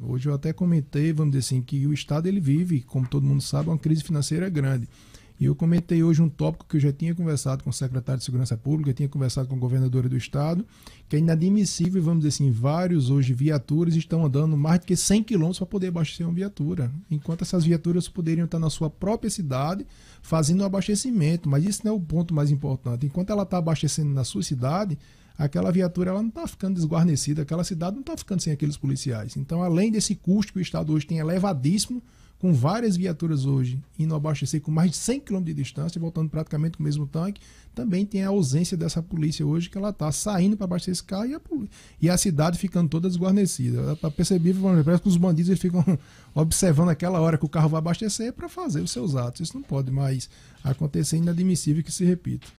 Hoje eu até comentei, vamos dizer assim, que o Estado ele vive, como todo mundo sabe, uma crise financeira grande. E eu comentei hoje um tópico que eu já tinha conversado com o secretário de Segurança Pública, tinha conversado com a governadora do Estado, que é inadmissível, vamos dizer assim, vários hoje viaturas estão andando mais do que 100 quilômetros para poder abastecer uma viatura, enquanto essas viaturas poderiam estar na sua própria cidade fazendo o um abastecimento. Mas isso não é o ponto mais importante. Enquanto ela está abastecendo na sua cidade, aquela viatura ela não está ficando desguarnecida, aquela cidade não está ficando sem aqueles policiais. Então, além desse custo que o Estado hoje tem elevadíssimo, com várias viaturas hoje indo abastecer com mais de 100 km de distância, voltando praticamente com o mesmo tanque, também tem a ausência dessa polícia hoje, que ela está saindo para abastecer esse carro e a, e a, cidade ficando toda desguarnecida. É percebível, parece que os bandidos eles ficam observando aquela hora que o carro vai abastecer para fazer os seus atos. Isso não pode mais acontecer, é inadmissível que se repita.